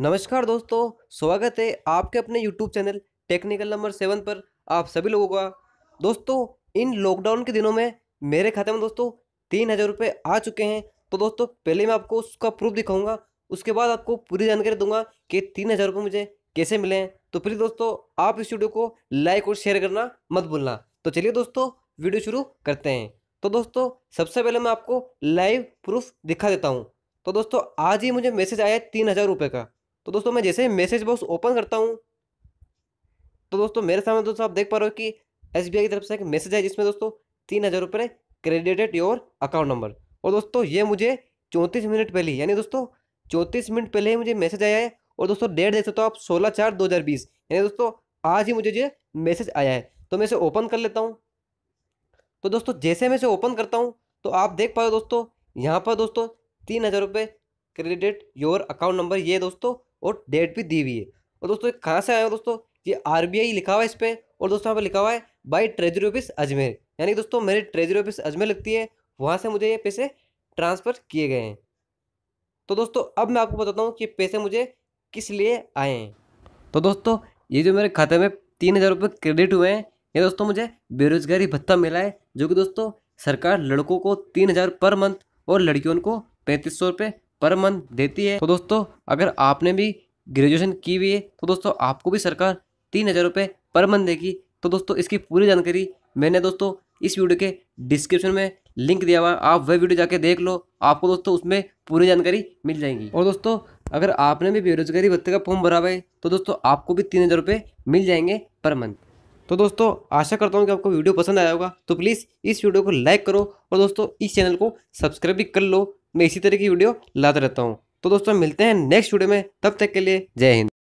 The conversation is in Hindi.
नमस्कार दोस्तों स्वागत है आपके अपने YouTube channel technical number seven पर आप सभी लोगों का दोस्तों इन लॉकडाउन के दिनों में मेरे खाते में दोस्तों तीन हज़ार रुपये आ चुके हैं तो दोस्तों पहले मैं आपको उसका प्रूफ दिखाऊंगा उसके बाद आपको पूरी जानकारी दूंगा कि तीन हज़ार रुपये मुझे कैसे मिले हैं तो फिर दोस्तों आप इस वीडियो को लाइक और शेयर करना मत भूलना तो चलिए दोस्तों वीडियो शुरू करते हैं तो दोस्तों सबसे पहले मैं आपको लाइव प्रूफ दिखा देता हूँ तो दोस्तों आज ही मुझे मैसेज आया है तीन हज़ार रुपये का तो दोस्तों मैं जैसे ही मैसेज बॉक्स ओपन करता हूँ तो दोस्तों मेरे सामने दोस्तों आप देख पा रहे हो कि एस की तरफ से एक मैसेज है जिसमें दोस्तों तीन हज़ार रुपये क्रेडिटेड योर अकाउंट नंबर और दोस्तों ये मुझे चौंतीस मिनट पहले यानी दोस्तों चौंतीस मिनट पहले ही मुझे मैसेज आया है और दोस्तों डेट देख सकते हो तो आप सोलह चार दो हज़ार बीस यानी दोस्तों आज ही मुझे ये मैसेज आया है तो मैं इसे ओपन कर लेता हूँ तो दोस्तों जैसे मैं इसे ओपन करता हूँ तो आप देख पा रहे हो दोस्तों यहाँ पर दोस्तों तीन हज़ार रुपये क्रेडिट योर अकाउंट नंबर ये दोस्तों और डेट भी दी हुई है और दोस्तों कहाँ से आया दोस्तों ये आर लिखा हुआ है इस पर और दोस्तों यहाँ पर लिखा हुआ है बाई ट्रेजरी ऑफिस अजमेर यानी दोस्तों मेरी ट्रेजरी ऑफिस अजमेर लगती है वहाँ से मुझे ये पैसे ट्रांसफ़र किए गए हैं तो दोस्तों अब मैं आपको बताता हूँ कि पैसे मुझे किस लिए आए हैं तो दोस्तों ये जो मेरे खाते में तीन हज़ार रुपये क्रेडिट हुए हैं ये दोस्तों मुझे बेरोजगारी भत्ता मिला है जो कि दोस्तों सरकार लड़कों को तीन हज़ार पर मंथ और लड़कियों को पैंतीस सौ रुपये पर मंथ देती है तो दोस्तों अगर आपने भी ग्रेजुएशन की हुई है तो दोस्तों आपको भी सरकार तीन हज़ार रुपये पर मंथ देगी तो दोस्तों इसकी पूरी जानकारी मैंने दोस्तों इस वीडियो के डिस्क्रिप्शन में लिंक दिया हुआ आप वह वीडियो जाके देख लो आपको दोस्तों उसमें पूरी जानकारी मिल जाएगी और दोस्तों अगर आपने भी बेरोजगारी भत्ते का फॉर्म भरा हुआ है तो दोस्तों आपको भी तीन हज़ार रुपये मिल जाएंगे पर मंथ तो दोस्तों आशा करता हूँ कि आपको वीडियो पसंद आया होगा तो प्लीज़ इस वीडियो को लाइक करो और दोस्तों इस चैनल को सब्सक्राइब भी कर लो मैं इसी तरह की वीडियो लाता रहता हूँ तो दोस्तों मिलते हैं नेक्स्ट वीडियो में तब तक के लिए जय हिंद